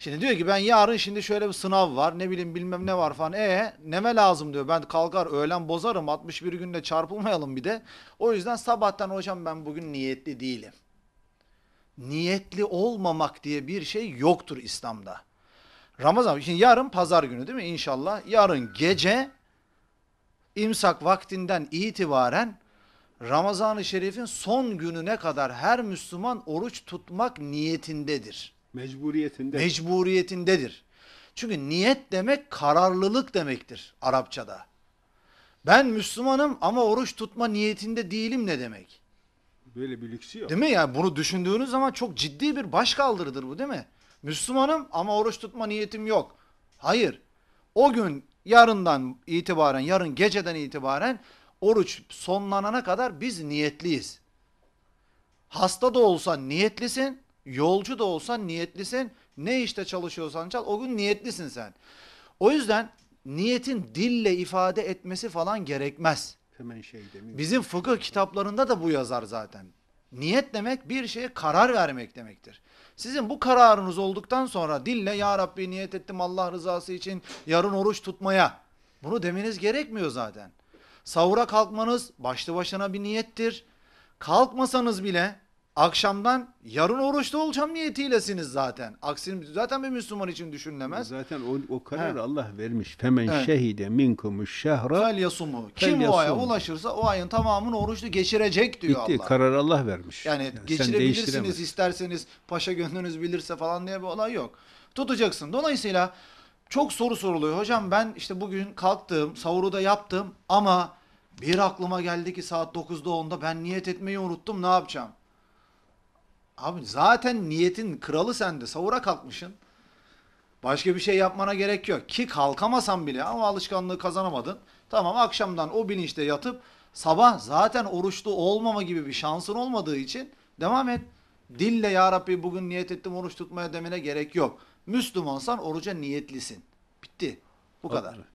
Şimdi diyor ki ben yarın şimdi şöyle bir sınav var ne bileyim bilmem ne var falan. E neme lazım diyor ben kalkar öğlen bozarım 61 günde çarpılmayalım bir de. O yüzden sabahtan hocam ben bugün niyetli değilim. Niyetli olmamak diye bir şey yoktur İslam'da. Ramazan şimdi yarın pazar günü değil mi inşallah? Yarın gece imsak vaktinden itibaren Ramazan-ı Şerif'in son gününe kadar her Müslüman oruç tutmak niyetindedir. Mecburiyetinde. Mecburiyetindedir. Çünkü niyet demek kararlılık demektir Arapçada. Ben Müslümanım ama oruç tutma niyetinde değilim ne demek? Böyle bir lüksü yok. Değil mi? Yani bunu düşündüğünüz zaman çok ciddi bir başkaldırıdır bu değil mi? Müslümanım ama oruç tutma niyetim yok. Hayır. O gün yarından itibaren, yarın geceden itibaren oruç sonlanana kadar biz niyetliyiz. Hasta da olsa niyetlisin, Yolcu da olsan niyetlisin. Ne işte çalışıyorsan çal o gün niyetlisin sen. O yüzden niyetin dille ifade etmesi falan gerekmez. Hemen şey demiyor. Bizim fıkıh kitaplarında da bu yazar zaten. Niyet demek bir şeye karar vermek demektir. Sizin bu kararınız olduktan sonra dille ya Rabbi niyet ettim Allah rızası için yarın oruç tutmaya. Bunu demeniz gerekmiyor zaten. Sahura kalkmanız başlı başına bir niyettir. Kalkmasanız bile akşamdan yarın oruçta olacağım niyetiylesiniz zaten. Aksini zaten bir Müslüman için düşünülemez. Zaten o, o karar He. Allah vermiş. Femen şehide minkumuş şehra fel yasumu. Kim o aya ulaşırsa o ayın tamamını oruçlu geçirecek diyor Bitti. Allah. Karar Allah vermiş. Yani, yani geçirebilirsiniz isterseniz paşa gönlünüz bilirse falan diye bir olay yok. Tutacaksın. Dolayısıyla çok soru soruluyor. Hocam ben işte bugün kalktım, sahuru da yaptım ama bir aklıma geldi ki saat 9'da 10'da ben niyet etmeyi unuttum ne yapacağım? Abi zaten niyetin kralı sende. Savura kalkmışsın. Başka bir şey yapmana gerek yok. Ki kalkamasan bile ama alışkanlığı kazanamadın. Tamam akşamdan o bilinçte yatıp sabah zaten oruçlu olmama gibi bir şansın olmadığı için devam et. Dille ya Rabbi bugün niyet ettim oruç tutmaya demene gerek yok. Müslümansan oruca niyetlisin. Bitti. Bu kadar.